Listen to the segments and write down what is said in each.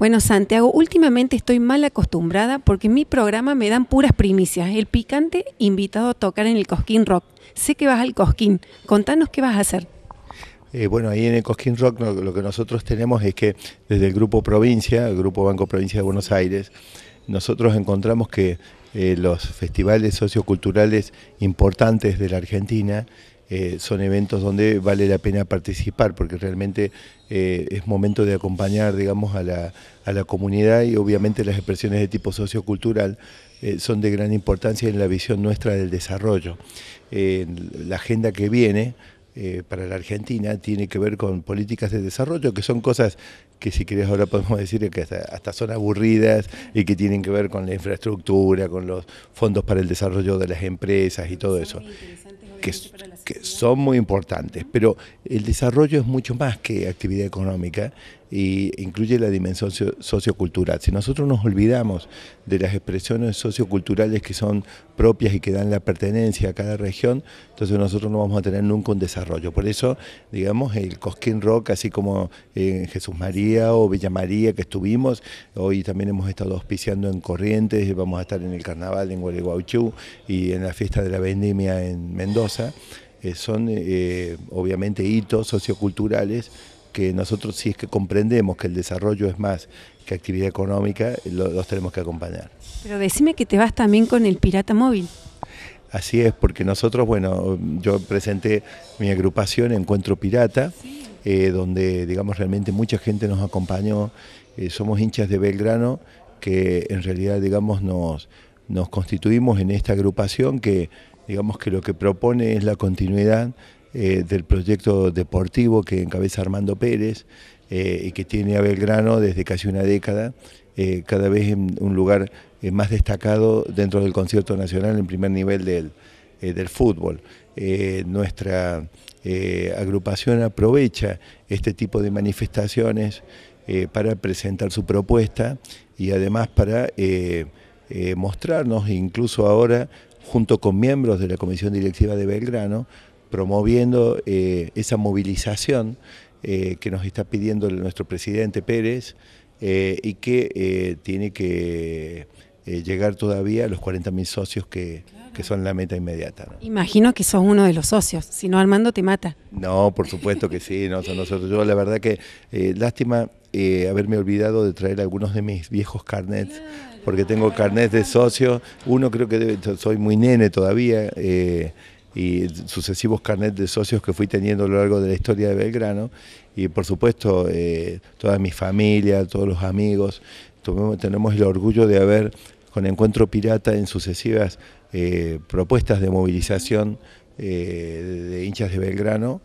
Bueno, Santiago, últimamente estoy mal acostumbrada porque en mi programa me dan puras primicias. El picante invitado a tocar en el Cosquín Rock. Sé que vas al Cosquín. Contanos qué vas a hacer. Eh, bueno, ahí en el Cosquín Rock lo, que nosotros tenemos es que desde el Grupo Provincia, el Grupo Banco Provincia de Buenos Aires, nosotros encontramos que eh, los festivales socioculturales importantes de la Argentina eh, son eventos donde vale la pena participar, porque realmente eh, es momento de acompañar, digamos, a la, comunidad y obviamente las expresiones de tipo sociocultural eh, son de gran importancia en la visión nuestra del desarrollo. la agenda que viene para la Argentina tiene que ver con políticas de desarrollo, que son cosas que si querés ahora podemos decir que hasta, son aburridas y que tienen que ver con la infraestructura, con los fondos para el desarrollo de las empresas y todo eso que, son muy importantes, pero el desarrollo es mucho más que actividad económica, y incluye la dimensión sociocultural. Si nosotros nos olvidamos de las expresiones socioculturales que son propias y que dan la pertenencia a cada región, entonces nosotros no vamos a tener nunca un desarrollo. Por eso, digamos, el Cosquín Rock, así como en eh, Jesús María o Villa María que estuvimos, hoy también hemos estado auspiciando en Corrientes, vamos a estar en el carnaval en Gualeguaychú y en la fiesta de la vendimia en Mendoza. Eh, son eh, obviamente hitos socioculturales que nosotros si es que comprendemos que el desarrollo es más que actividad económica, los tenemos que acompañar. Pero decime que te vas también con el Pirata Móvil. Así es, porque nosotros, bueno, yo presenté mi agrupación Encuentro Pirata, eh, donde, digamos, realmente mucha gente nos acompañó. Eh, somos hinchas de Belgrano, que en realidad, digamos, nos, nos constituimos en esta agrupación que, digamos, que lo que propone es la continuidad eh, del proyecto deportivo que encabeza Armando Pérez eh, y que tiene a Belgrano desde casi una década, eh, cada vez en un lugar más destacado dentro del concierto nacional en primer nivel del, del fútbol. nuestra agrupación aprovecha este tipo de manifestaciones para presentar su propuesta y además para mostrarnos, incluso ahora, junto con miembros de la Comisión Directiva de Belgrano, promoviendo eh, esa movilización eh, que nos está pidiendo nuestro presidente Pérez eh, y que tiene que llegar todavía a los 40.000 socios que, son la meta inmediata. Imagino que sos uno de los socios, si no Armando te mata. No, por supuesto que sí, no son nosotros. Yo la verdad que lástima haberme olvidado de traer algunos de mis viejos carnets. Porque tengo carnets de socios, uno creo que soy muy nene todavía, y sucesivos carnets de socios que fui teniendo a lo largo de la historia de Belgrano y por supuesto eh, toda mi familia, todos los amigos, tenemos el orgullo de haber con Encuentro Pirata en sucesivas eh, propuestas de movilización eh, de hinchas de Belgrano,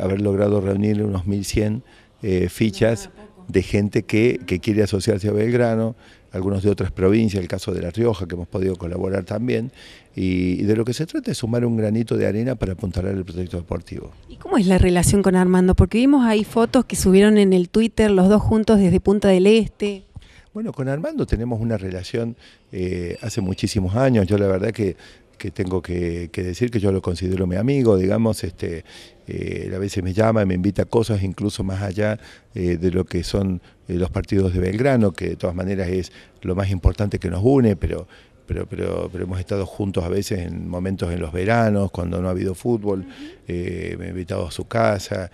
haber logrado reunir unos 1.100 fichas de gente que, que quiere asociarse a Belgrano, algunos de otras provincias, el caso de La Rioja, que hemos podido colaborar también, y de lo que se trata es sumar un granito de arena para apuntalar el proyecto deportivo. ¿Y cómo es la relación con Armando? Porque vimos ahí fotos que subieron en el Twitter los dos juntos desde Punta del Este. Bueno, con Armando tenemos una relación eh, hace muchísimos años. Yo la verdad que que tengo que, decir que yo lo considero mi amigo, digamos, este, eh, a veces me llama y me invita a cosas incluso más allá eh, de lo que son eh, los partidos de Belgrano, que de todas maneras es lo más importante que nos une, pero, pero, pero, pero hemos estado juntos a veces en momentos en los veranos, cuando no ha habido fútbol, me ha invitado a su casa.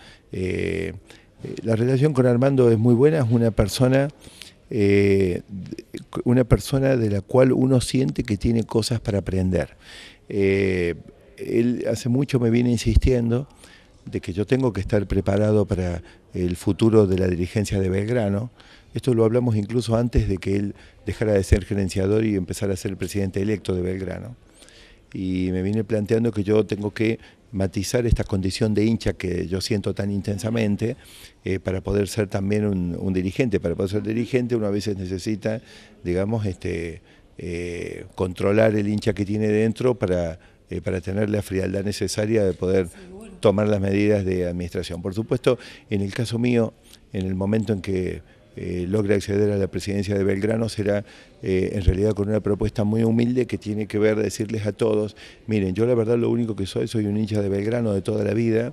la relación con Armando es muy buena, es una persona eh, una persona de la cual uno siente que tiene cosas para aprender. Eh, él hace mucho me viene insistiendo de que yo tengo que estar preparado para el futuro de la dirigencia de Belgrano. Esto lo hablamos incluso antes de que él dejara de ser gerenciador y empezara a ser el presidente electo de Belgrano y me viene planteando que yo tengo que matizar esta condición de hincha que yo siento tan intensamente eh, para poder ser también un, dirigente. Para poder ser dirigente uno a veces necesita, digamos, este, eh, controlar el hincha que tiene dentro para, eh, para tener la frialdad necesaria de poder tomar las medidas de administración. Por supuesto, en el caso mío, en el momento en que eh, logre acceder a la presidencia de Belgrano será eh, en realidad con una propuesta muy humilde que tiene que ver decirles a todos, miren, yo la verdad lo único que soy, soy un hincha de Belgrano de toda la vida,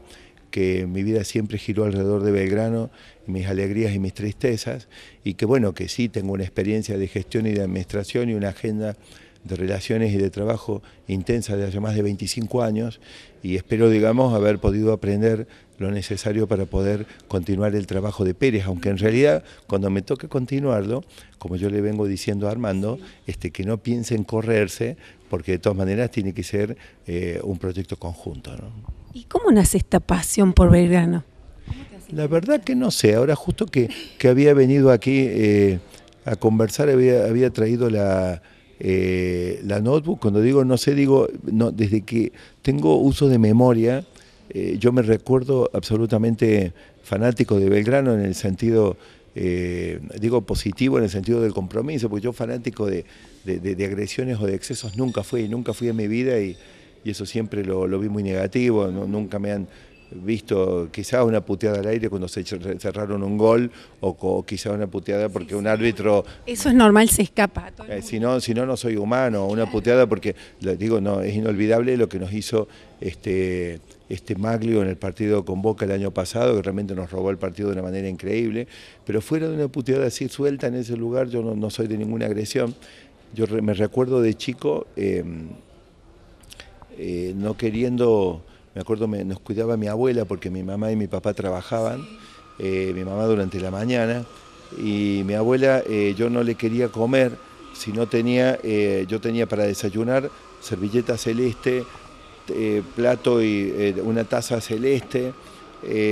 que mi vida siempre giró alrededor de Belgrano, mis alegrías y mis tristezas, y que bueno, que sí tengo una experiencia de gestión y de administración y una agenda de relaciones y de trabajo intensa de hace más de 25 años y espero, digamos, haber podido aprender lo necesario para poder continuar el trabajo de Pérez, aunque en realidad cuando me toque continuarlo, como yo le vengo diciendo a Armando, este, que no piensen correrse, porque de todas maneras tiene que ser eh, un proyecto conjunto. ¿Y cómo nace esta pasión por Belgrano? La verdad que no sé, ahora justo que, que había venido aquí eh, a conversar, había traído la, eh, la notebook, cuando digo no sé, digo, desde que tengo uso de memoria, eh, yo me recuerdo absolutamente fanático de Belgrano en el sentido, eh, digo positivo en el sentido del compromiso, porque yo fanático de, agresiones o de excesos nunca fui, nunca fui en mi vida y, eso siempre lo, vi muy negativo, nunca me han visto quizás una puteada al aire cuando se cerraron un gol o, quizás una puteada porque un árbitro... Eso es normal, se escapa. Eh, si, no, si no, no soy humano. Una puteada porque, digo, no, es inolvidable lo que nos hizo este, este Maglio en el partido con Boca el año pasado, que realmente nos robó el partido de una manera increíble. Pero fuera de una puteada así suelta en ese lugar, yo no, soy de ninguna agresión. Yo me recuerdo de chico em, eh, no queriendo me acuerdo nos cuidaba mi abuela porque mi mamá y mi papá trabajaban, eh, mi mamá durante la mañana, y mi abuela eh, yo no le quería comer si no tenía, eh, yo tenía para desayunar servilleta celeste, plato y una taza celeste,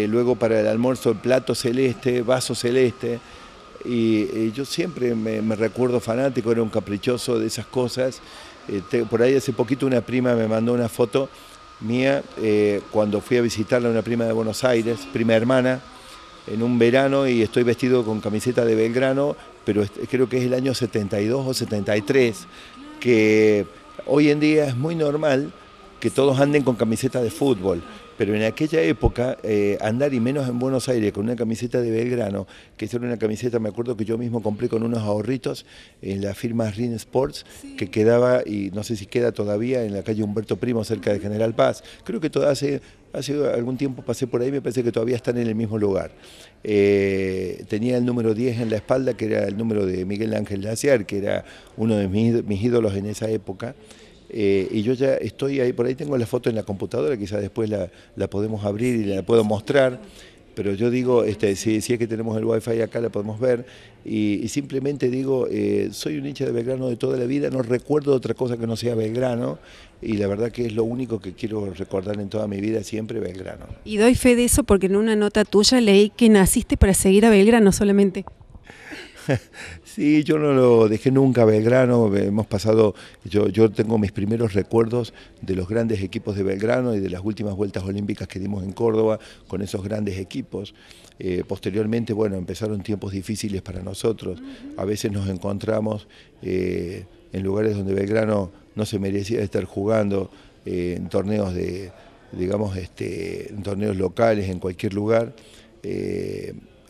luego para el almuerzo plato celeste, vaso celeste. Y, yo siempre me recuerdo fanático, era un caprichoso de esas cosas. por ahí hace poquito una prima me mandó una foto mía eh, cuando fui a visitarla a una prima de Buenos Aires, prima hermana, en un verano y estoy vestido con camiseta de Belgrano, pero creo que es el año 72 o 73, que hoy en día es muy normal que todos anden con camiseta de fútbol, pero en aquella época eh, andar y menos en Buenos Aires con una camiseta de Belgrano, que es era una camiseta, me acuerdo que yo mismo compré con unos ahorritos en la firma Rin Sports, que quedaba, y no sé si queda todavía, en la calle Humberto Primo, cerca de General Paz. Creo que hace, algún tiempo pasé por ahí, me parece que todavía están en el mismo lugar. Eh, tenía el número 10 en la espalda, que era el número de Miguel Ángel Lazar, que era uno de mis ídolos en esa época. Eh, y yo ya estoy ahí, por ahí tengo la foto en la computadora, quizás después la, podemos abrir y la puedo mostrar pero yo digo, este, si, es que tenemos el wifi acá, la podemos ver, y, simplemente digo, eh, soy un hincha de Belgrano de toda la vida, no recuerdo otra cosa que no sea Belgrano, y la verdad que es lo único que quiero recordar en toda mi vida, siempre Belgrano. Y doy fe de eso porque en una nota tuya leí que naciste para seguir a Belgrano solamente. sí, yo no lo dejé nunca Belgrano, eh, hemos pasado, yo, yo tengo mis primeros recuerdos de los grandes equipos de Belgrano y de las últimas vueltas olímpicas que dimos en Córdoba con esos grandes equipos. Eh, posteriormente, bueno, empezaron tiempos difíciles para nosotros, a veces nos encontramos eh, en lugares donde Belgrano no se merecía estar jugando, en torneos de digamos, este, torneos locales, en cualquier lugar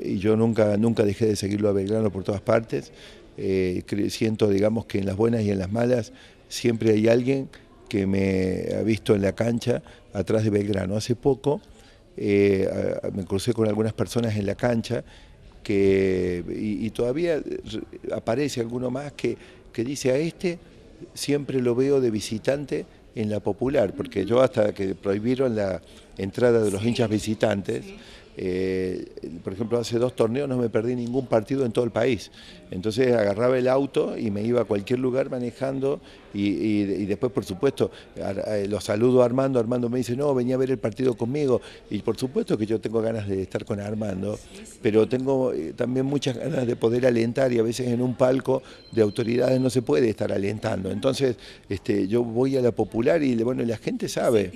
y yo nunca, nunca dejé de seguirlo a Belgrano por todas partes. Eh, siento, digamos, que en las buenas y en las malas siempre hay alguien que me ha visto en la cancha atrás de Belgrano. Hace poco eh, me crucé con algunas personas en la cancha que, y, todavía aparece alguno más que, que dice a este siempre lo veo de visitante en la popular, porque yo hasta que prohibieron la entrada de los hinchas visitantes, eh, por ejemplo, hace dos torneos no me perdí ningún partido en todo el país. Entonces agarraba el auto y me iba a cualquier lugar manejando y, después, por supuesto, eh, lo saludo a Armando, Armando me dice, no, venía a ver el partido conmigo. Y por supuesto que yo tengo ganas de estar con Armando, pero tengo eh, también muchas ganas de poder alentar y a veces en un palco de autoridades no se puede estar alentando. Entonces, este, yo voy a la popular y bueno, la gente sabe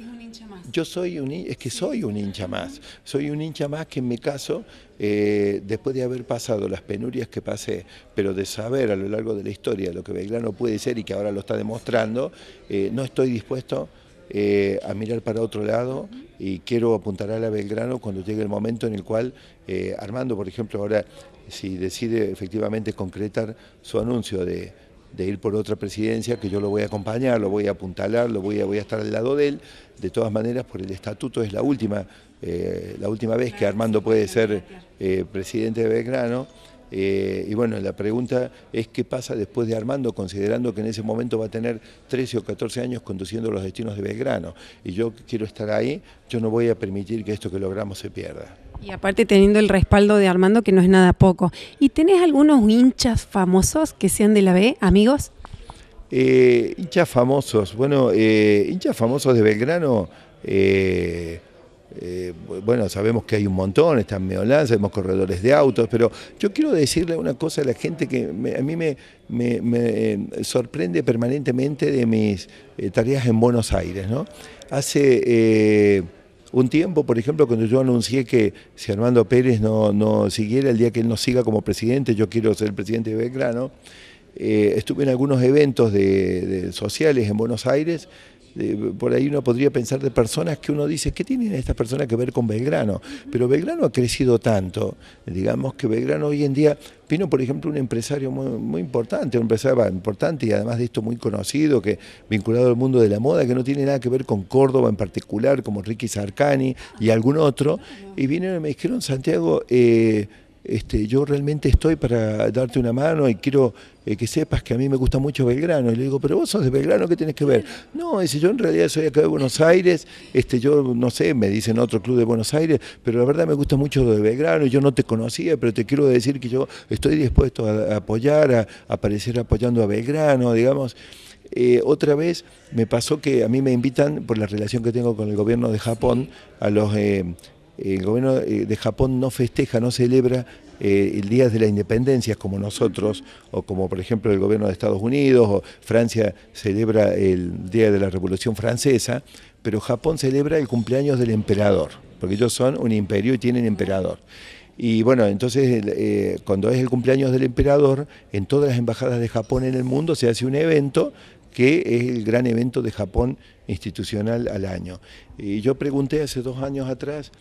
yo soy un es que soy un hincha más, soy un hincha más que en mi caso, eh, después de haber pasado las penurias que pasé, pero de saber a lo largo de la historia lo que Belgrano puede ser y que ahora lo está demostrando, eh, no estoy dispuesto eh, a mirar para otro lado y quiero apuntar a Belgrano cuando llegue el momento en el cual Armando, por ejemplo, ahora si decide efectivamente concretar su anuncio de de ir por otra presidencia, que yo lo voy a acompañar, lo voy a apuntalar, lo voy a, voy a estar al lado de él. De todas maneras, por el estatuto es la última, eh, la última vez que Armando puede ser eh, presidente de Belgrano. Eh, y bueno, la pregunta es qué pasa después de Armando, considerando que en ese momento va a tener 13 o 14 años conduciendo los destinos de Belgrano. Y yo quiero estar ahí, yo no voy a permitir que esto que logramos se pierda. Y aparte teniendo el respaldo de Armando, que no es nada poco. ¿Y tenés algunos hinchas famosos que sean de la B, amigos? Eh, hinchas famosos, bueno, eh, hinchas famosos de Belgrano, eh, bueno, sabemos que hay un montón, están Meolán, sabemos corredores de autos, pero yo quiero decirle una cosa a la gente que a mí me, me, sorprende permanentemente de mis tareas en Buenos Aires, ¿no? Hace un tiempo, por ejemplo, cuando yo anuncié que si Armando Pérez no, siguiera, el día que él no siga como presidente, yo quiero ser el presidente de Belgrano, eh, estuve en algunos eventos de sociales en Buenos Aires por ahí uno podría pensar de personas que uno dice, ¿qué tienen estas personas que ver con Belgrano? Pero Belgrano ha crecido tanto, digamos que Belgrano hoy en día, vino por ejemplo un empresario muy, importante, un empresario importante y además de esto muy conocido, que vinculado al mundo de la moda, que no tiene nada que ver con Córdoba en particular, como Ricky Sarcani y algún otro, y vinieron y me dijeron, Santiago, eh, este, yo realmente estoy para darte una mano y quiero eh, que sepas que a mí me gusta mucho Belgrano. Y le digo, pero vos sos de Belgrano, ¿qué tienes que ver? No, dice, yo en realidad soy acá de Buenos Aires, este, yo no sé, me dicen otro club de Buenos Aires, pero la verdad me gusta mucho lo de Belgrano, yo no te conocía, pero te quiero decir que yo estoy dispuesto a, apoyar, a, aparecer apoyando a Belgrano, digamos. Eh, otra vez me pasó que a mí me invitan, por la relación que tengo con el gobierno de Japón, a los eh, el gobierno eh, de Japón no festeja, no celebra eh, el Día de la Independencia como nosotros, o como por ejemplo el gobierno de Estados Unidos, o Francia celebra el Día de la Revolución Francesa, pero Japón celebra el cumpleaños del emperador, porque ellos son un imperio y tienen emperador. Y bueno, entonces eh, cuando es el cumpleaños del emperador, en todas las embajadas de Japón en el mundo se hace un evento que es el gran evento de Japón institucional al año. Y yo pregunté hace dos años atrás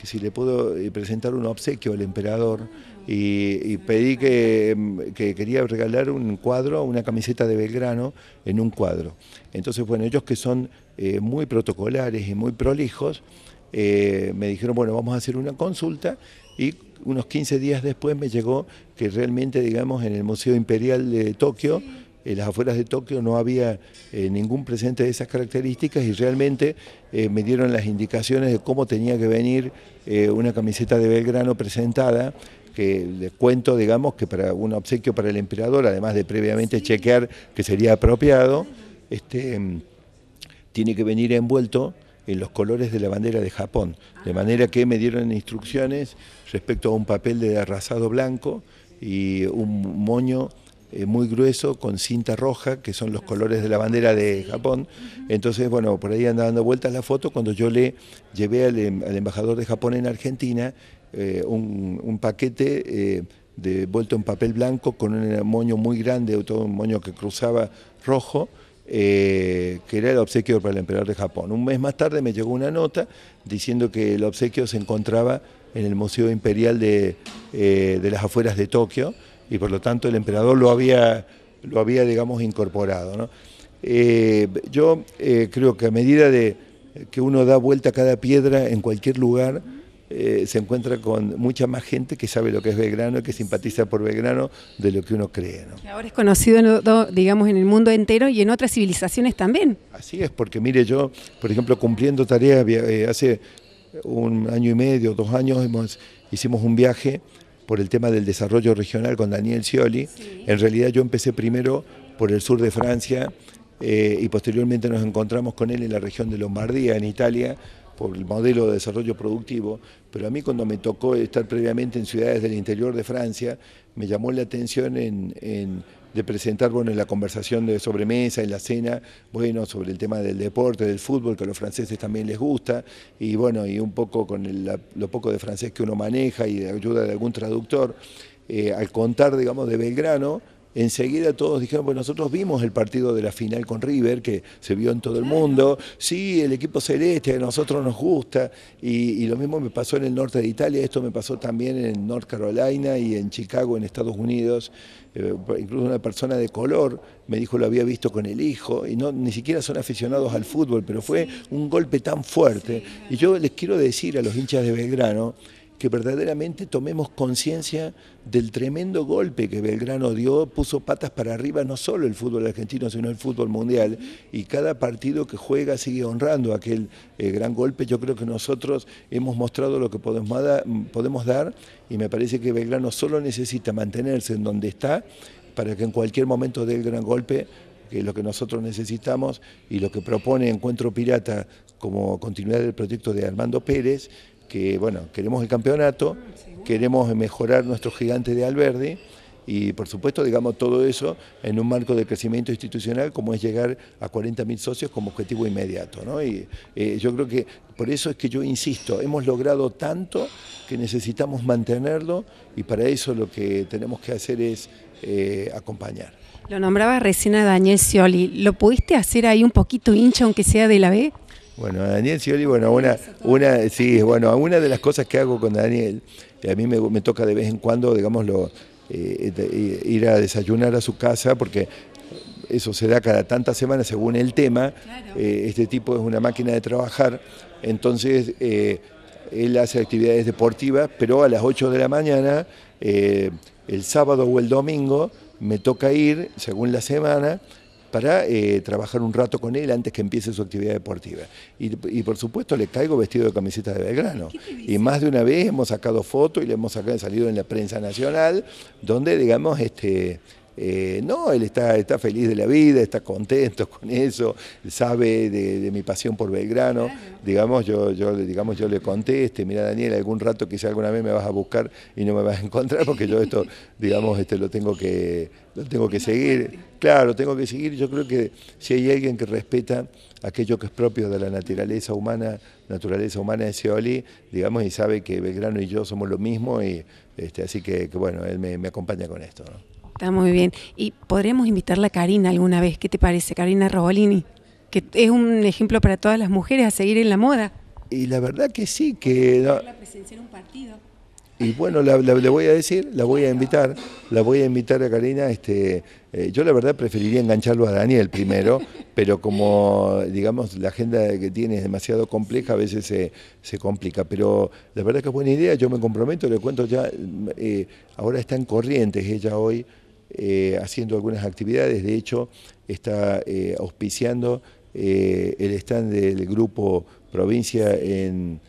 que si le puedo eh, presentar un obsequio al emperador y, pedí mm, que, quería regalar un cuadro, una camiseta de Belgrano en un cuadro. Entonces, bueno, ellos que son eh, muy protocolares y muy prolijos, eh, me dijeron, bueno, vamos a hacer una consulta y unos 15 días después me llegó que realmente, digamos, en el Museo Imperial de Tokio, en las afueras de Tokio no había eh, ningún presente de esas características y realmente eh, me dieron las indicaciones de cómo tenía que venir eh, una camiseta de Belgrano presentada, que les cuento, digamos, que para un obsequio para el emperador, además de previamente chequear que sería apropiado, este, em, tiene que venir envuelto en los colores de la bandera de Japón, de manera que me dieron instrucciones respecto a un papel de arrasado blanco y un moño eh, muy grueso con cinta roja, que son los colores de la bandera de Japón. Entonces, bueno, por ahí anda dando vueltas la foto cuando yo le llevé al, em, embajador de Japón en Argentina eh, un, paquete eh, de, vuelto en papel blanco con un moño muy grande, todo un moño que cruzaba rojo. que era el obsequio para el emperador de Japón. Un mes más tarde me llegó una nota diciendo que el obsequio se encontraba en el Museo Imperial de las afueras de Tokio y por lo tanto el emperador lo había, lo había digamos, incorporado. ¿no? Eh, yo eh, creo que a medida de que uno da vuelta a cada piedra en cualquier lugar, eh, se encuentra con mucha más gente que sabe lo que es Belgrano y que simpatiza por Belgrano de lo que uno cree. ¿no? Ahora es conocido, digamos, en el mundo entero y en otras civilizaciones también. Así es, porque mire, yo, por ejemplo, cumpliendo tareas, hace un año y medio, dos años, hemos, hicimos un viaje por el tema del desarrollo regional con Daniel Scioli. En realidad yo empecé primero por el sur de Francia eh, y posteriormente nos encontramos con él en la región de Lombardía, en Italia, por el modelo de desarrollo productivo, pero a mí cuando me tocó estar previamente en ciudades del interior de Francia, me llamó la atención en de presentar, bueno, en la conversación de sobremesa, en la cena, bueno, sobre el tema del deporte, del fútbol, que a los franceses también les gusta, y bueno, y un poco con lo poco de francés que uno maneja y de ayuda de algún traductor, eh, al contar, digamos, de Belgrano, enseguida todos dijeron, pues nosotros vimos el partido de la final con River, que se vio en todo el mundo, sí, el equipo celeste, a nosotros nos gusta, y, lo mismo me pasó en el norte de Italia, esto me pasó también en North Carolina y en Chicago, en Estados Unidos, eh, incluso una persona de color me dijo lo había visto con el hijo, y no, ni siquiera son aficionados al fútbol, pero fue un golpe tan fuerte, y yo les quiero decir a los hinchas de Belgrano, que verdaderamente tomemos conciencia del tremendo golpe que Belgrano dio, puso patas para arriba no solo el fútbol argentino, sino el fútbol mundial, y cada partido que juega sigue honrando aquel eh, gran golpe. Yo creo que nosotros hemos mostrado lo que podemos, mm, podemos dar, y me parece que Belgrano solo necesita mantenerse en donde está para que en cualquier momento dé el gran golpe que es lo que nosotros necesitamos y lo que propone Encuentro Pirata como continuidad del proyecto de Armando Pérez, que bueno, queremos el campeonato, queremos mejorar nuestro gigante de Alberdi y por supuesto, digamos, todo eso en un marco de crecimiento institucional como es llegar a 40.000 socios como objetivo inmediato. ¿no? Y eh, yo creo que por eso es que yo insisto, hemos logrado tanto que necesitamos mantenerlo y para eso lo que tenemos que hacer es eh, acompañar. Lo nombraba recién a Daniel Scioli, ¿lo pudiste hacer ahí un poquito hincha aunque sea de la B? Bueno, Daniel Scioli, bueno, una, una, sí, bueno, una de las cosas que hago con Daniel, a mí me, toca de vez en cuando, digamos, eh, ir a desayunar a su casa, porque eso se da cada tantas semanas según el tema, eh, este tipo es una máquina de trabajar, entonces eh, él hace actividades deportivas, pero a las 8 de la mañana, el sábado o el domingo, me toca ir, según la semana, para eh, trabajar un rato con él antes que empiece su actividad deportiva. Y, por supuesto le caigo vestido de camiseta de Belgrano. Y más de una vez hemos sacado fotos y le hemos salido en la prensa nacional, donde digamos, este, eh, no, él está, feliz de la vida, está contento con eso, sabe de, mi pasión por Belgrano. Digamos, yo, digamos, yo le conteste, mira Daniel, algún rato quizá alguna vez me vas a buscar y no me vas a encontrar porque yo esto, digamos, este, lo tengo que, tengo que seguir. Claro, tengo que seguir. Yo creo que si hay alguien que respeta aquello que es propio de la naturaleza humana, naturaleza humana de Seoli, digamos, y sabe que Belgrano y yo somos lo mismo, y este, así que, bueno, él me, acompaña con esto. Está muy bien. Y podríamos invitarla a Karina alguna vez. ¿Qué te parece, Karina Robolini? Que es un ejemplo para todas las mujeres a seguir en la moda. Y la verdad que sí, que... La un partido. Y bueno, le voy a decir, la voy a invitar, la voy a invitar a Karina. Este, eh, yo la verdad preferiría engancharlo a Daniel primero, pero como digamos la agenda que tiene es demasiado compleja, a veces se, complica. Pero la verdad que es buena idea, yo me comprometo, le cuento ya, eh, ahora está en Corrientes ella hoy, eh, haciendo algunas actividades, de hecho está eh, auspiciando eh, el stand del grupo Provincia en,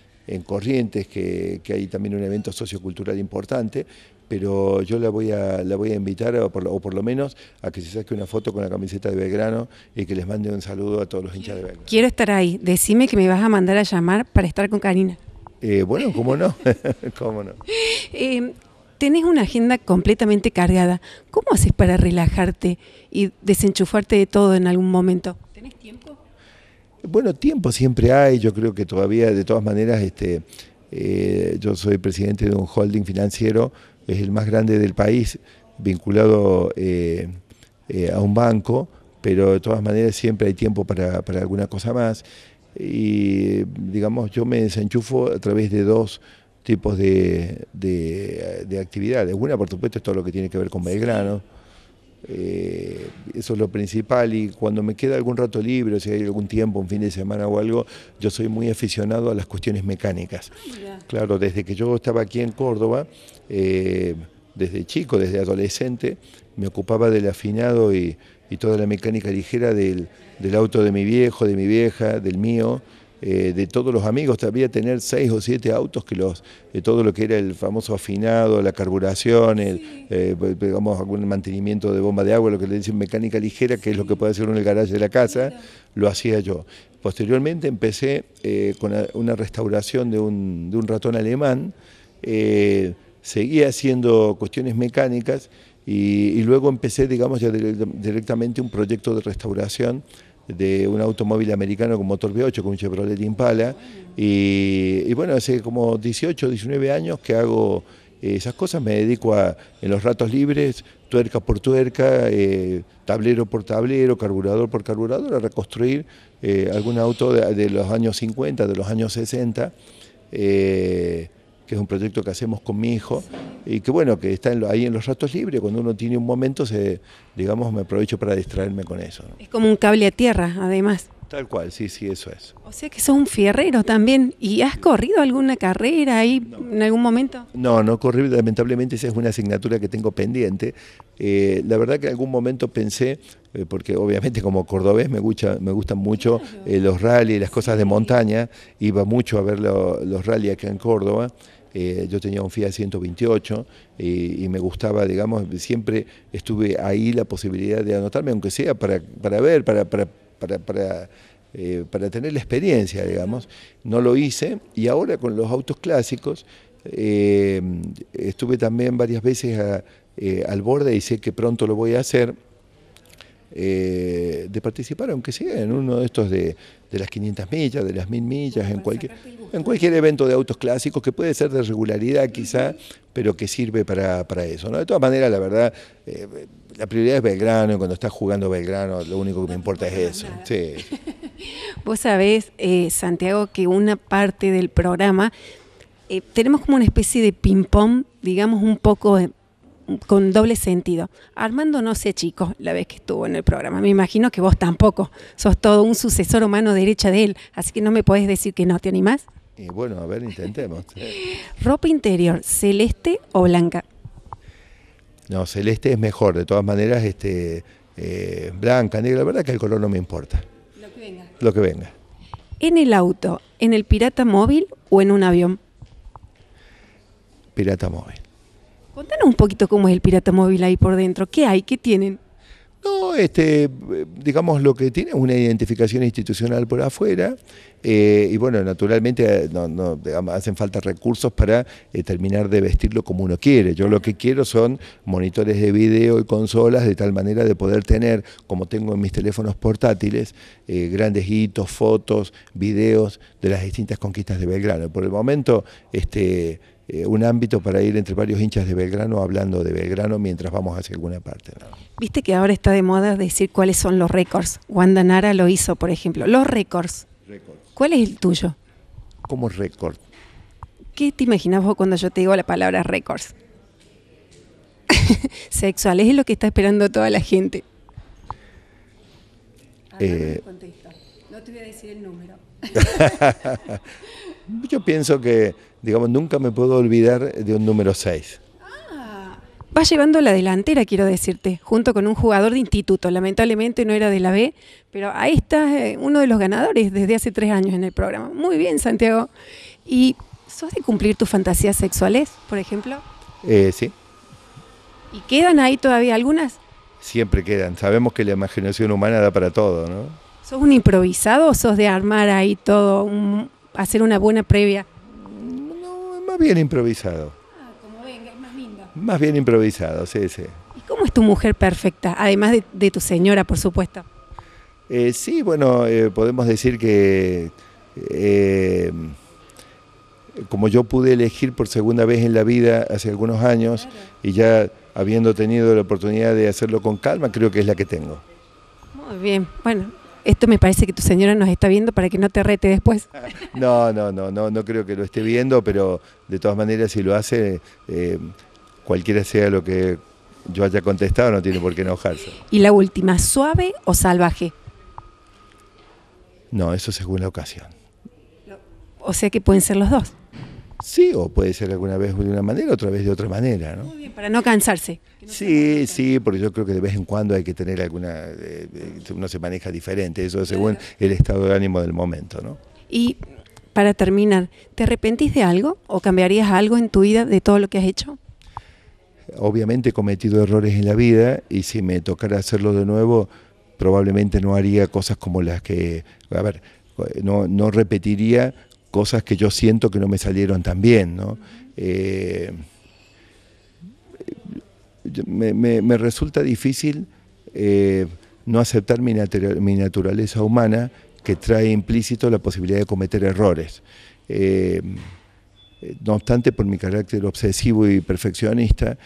Corrientes, que, hay también un evento sociocultural importante, pero yo la voy a, la voy a invitar, o por, lo menos, a que se saque una foto con la camiseta de Belgrano y que les mande un saludo a todos los hinchas de Belgrano. Quiero estar ahí, decime que me vas a mandar a llamar para estar con Karina. bueno, cómo no, cómo no. tenés una agenda completamente cargada. ¿Cómo haces para relajarte y desenchufarte de todo en algún momento? ¿Tenés tiempo? Bueno, tiempo siempre hay. Yo creo que todavía, de todas maneras, este, eh, yo soy presidente de un holding financiero, es el más grande del país, vinculado eh, eh, a un banco, pero de todas maneras siempre hay tiempo para alguna cosa más. Y digamos, yo me desenchufo a través de dos tipos de, actividades. Una, por supuesto, es todo lo que tiene que ver con Belgrano. Eh, eso es lo principal y cuando me queda algún rato libre, si hay algún tiempo, un fin de semana o algo, yo soy muy aficionado a las cuestiones mecánicas. Claro, desde que yo estaba aquí en Córdoba, eh, desde chico, desde adolescente, me ocupaba del afinado y, toda la mecánica ligera del, del auto de mi viejo, de mi vieja, del mío eh, de todos los amigos, todavía tener seis o siete autos que los, eh, todo lo que era el famoso afinado, la carburación, el, eh, pues, digamos, algún mantenimiento de bomba de agua, lo que le dicen mecánica ligera, que es lo que puede hacer uno en el garaje de la casa, lo hacía yo. Posteriormente empecé con una restauración de un, ratón alemán, seguía haciendo cuestiones mecánicas y, luego empecé, digamos, ya directamente un proyecto de restauración de un automóvil americano con motor V8, con un Chevrolet Impala. Y, bueno, hace como 18, 19 años que hago eh, esas cosas, me dedico a, en los ratos libres, tuerca por tuerca, eh, tablero por tablero, carburador por carburador, a reconstruir eh, algún auto de, los años 50, de los años 60 que es un proyecto que hacemos con mi hijo y que bueno, que está ahí en los ratos libres, cuando uno tiene un momento, se, digamos, me aprovecho para distraerme con eso. Es como un cable a tierra, además. Tal cual, sí, sí, eso es. O sea que sos un fierrero también. ¿Y has corrido alguna carrera ahí en algún momento? No, no corrido, lamentablemente esa es una asignatura que tengo pendiente. Eh, la verdad que en algún momento pensé, eh, porque obviamente como cordobés me, gusta, me gustan mucho eh, los rallies, las cosas de montaña, iba mucho a ver los rallies acá en Córdoba. Eh, yo tenía un Fiat 128 eh, y me gustaba, digamos, siempre estuve ahí la posibilidad de anotarme, aunque sea para, ver, para, eh, para, tener la experiencia, digamos. No lo hice y ahora con los autos clásicos estuve también varias veces al borde y sé que pronto lo voy a hacer. de participar, aunque sea en uno de estos de, de las 500 millas, de las 1000 millas, en cualquier, en cualquier evento de autos clásicos que puede ser de regularidad quizá, pero que sirve para, eso. De todas maneras, la verdad, eh, la prioridad es Belgrano y cuando estás jugando Belgrano lo único que me importa es eso. Vos sabés, eh, Santiago, que una parte del programa eh, tenemos como una especie de ping-pong, digamos un poco con doble sentido. Armando no sé, chico, la vez que estuvo en el programa. Me imagino que vos tampoco. Sos todo un sucesor humano derecha de él, así que no me podés decir que no. ¿Te animás? Y bueno, a ver, intentemos. ¿Ropa interior, celeste o blanca? No, celeste es mejor. De todas maneras, este, eh, blanca, negra, la verdad que el color no me importa. Lo que venga. ¿En el auto, en el pirata móvil o en un avión? Pirata móvil. Contanos un poquito cómo es el Pirata Móvil ahí por dentro. ¿Qué hay? ¿Qué tienen? No, este, digamos lo que tiene es una identificación institucional por afuera eh, y bueno, naturalmente eh, no, hacen falta recursos para eh, terminar de vestirlo como uno quiere. Yo lo que quiero son monitores de video y consolas de tal manera de poder tener, como tengo en mis teléfonos portátiles, grandes hitos, fotos, videos de las distintas conquistas de Belgrano. Por el momento, este eh, un ámbito para ir entre varios hinchas de Belgrano hablando de Belgrano mientras vamos hacia alguna parte. Viste que ahora está de moda decir cuáles son los récords. Wanda Nara lo hizo, por ejemplo. Los récords. ¿Cuál es el tuyo? Como récord. ¿Qué te imaginas vos cuando yo te digo la palabra récords? Sexual, es lo que está esperando toda la gente. Eh, no te voy a decir el número. Yo pienso que, digamos, nunca me puedo olvidar de un número 6. Ah, va llevando la delantera, quiero decirte, junto con un jugador de instituto. Lamentablemente no era de la B, pero ahí está eh, uno de los ganadores desde hace tres años en el programa. Muy bien, Santiago. ¿Y sos de cumplir tus fantasías sexuales, por ejemplo? Eh, sí. ¿Y quedan ahí todavía algunas? Siempre quedan. Sabemos que la imaginación humana da para todo, ¿no? ¿Sos un improvisado o sos de armar ahí todo un, hacer una buena previa? No, más bien improvisado. Ah, como venga, más lindo. Más bien improvisado, sí, sí. ¿Y cómo es tu mujer perfecta? Además de, tu señora, por supuesto. Eh, sí, bueno, eh, podemos decir que eh, como yo pude elegir por segunda vez en la vida hace algunos años y ya habiendo tenido la oportunidad de hacerlo con calma, creo que es la que tengo. Muy bien, bueno, esto me parece que tu señora nos está viendo para que no te rete después. No, no, no, no, no creo que lo esté viendo, pero de todas maneras si lo hace, eh, cualquiera sea lo que yo haya contestado, no tiene por qué enojarse. Y la última, ¿suave o salvaje? No, eso según la ocasión. O sea que pueden ser los dos. Sí, o puede ser alguna vez de una manera, otra vez de otra manera. ¿no? Muy bien, para no cansarse. sí, sí, porque yo creo que de vez en cuando hay que tener alguna, eh, eh, uno se maneja diferente, eso según el estado de ánimo del momento. ¿no? Y para terminar, ¿te arrepentís de algo o cambiarías algo en tu vida de todo lo que has hecho? Obviamente he cometido errores en la vida y si me tocara hacerlo de nuevo, probablemente no haría cosas como las que, a ver, eh, no, no repetiría cosas que yo siento que no me salieron tan bien, eh, me, resulta difícil eh, no aceptar mi, naturaleza humana que trae implícito la posibilidad de cometer errores. Eh, no obstante, por mi carácter obsesivo y perfeccionista,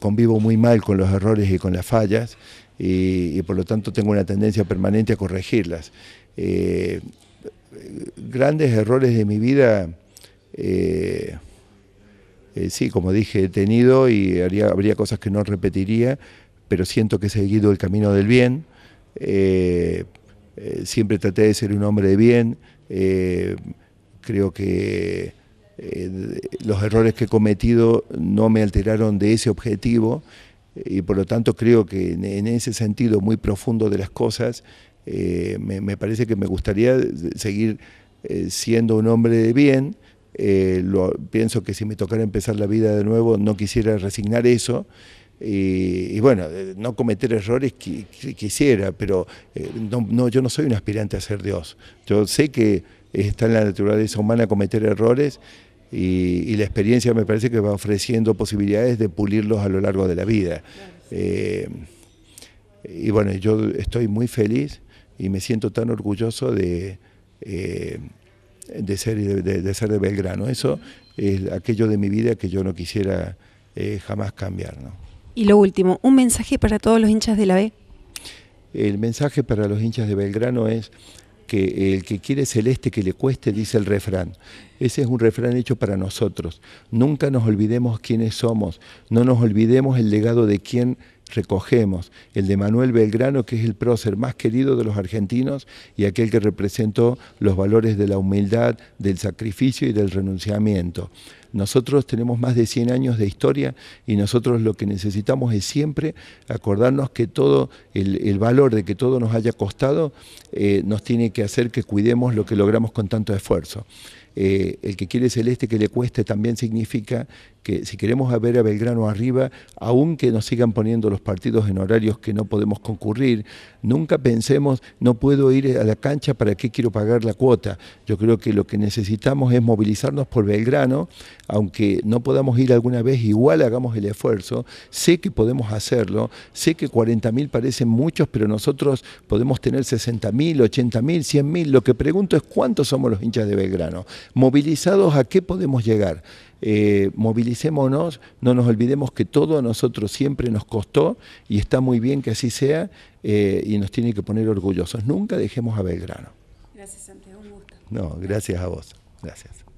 convivo muy mal con los errores y con las fallas y por lo tanto tengo una tendencia permanente a corregirlas grandes errores de mi vida, eh, eh, sí, como dije, he tenido y habría cosas que no repetiría, pero siento que he seguido el camino del bien. Eh, siempre traté de ser un hombre de bien. creo que los errores que he cometido no me alteraron de ese objetivo y por lo tanto creo que en ese sentido muy profundo de las cosas eh, me, parece que me gustaría seguir eh, siendo un hombre de bien. Eh, pienso que si me tocara empezar la vida de nuevo no quisiera resignar eso. Y, bueno, no cometer errores que, quisiera, pero no, yo no soy un aspirante a ser Dios. Yo sé que está en la naturaleza humana cometer errores y, y la experiencia me parece que va ofreciendo posibilidades de pulirlos a lo largo de la vida. y bueno, yo estoy muy feliz y me siento tan orgulloso de, eh, de, ser, de, ser de Belgrano. Eso es aquello de mi vida que yo no quisiera eh, jamás cambiar. Y lo último, un mensaje para todos los hinchas de la B. El mensaje para los hinchas de Belgrano es que el que quiere celeste que le cueste, dice el refrán. Ese es un refrán hecho para nosotros. Nunca nos olvidemos quiénes somos, no nos olvidemos el legado de quién recogemos el de Manuel Belgrano, que es el prócer más querido de los argentinos y aquel que representó los valores de la humildad, del sacrificio y del renunciamiento. Nosotros tenemos más de 100 años de historia y nosotros lo que necesitamos es siempre acordarnos que todo, el, valor de que todo nos haya costado, eh, nos tiene que hacer que cuidemos lo que logramos con tanto esfuerzo. Eh, el que quiere celeste que le cueste también significa que si queremos ver a Belgrano arriba, aunque nos sigan poniendo los partidos en horarios que no podemos concurrir, nunca pensemos, no puedo ir a la cancha, ¿para qué quiero pagar la cuota? Yo creo que lo que necesitamos es movilizarnos por Belgrano, aunque no podamos ir alguna vez, igual hagamos el esfuerzo. Sé que podemos hacerlo, sé que 40.000 parecen muchos, pero nosotros podemos tener 60.000, 80.000, 100.000. Lo que pregunto es cuántos somos los hinchas de Belgrano. Movilizados, ¿a qué podemos llegar? Eh, movilicémonos, no nos olvidemos que todo a nosotros siempre nos costó y está muy bien que así sea eh, y nos tiene que poner orgullosos. Nunca dejemos a Belgrano. Gracias, Santiago. No, gracias a vos. Gracias.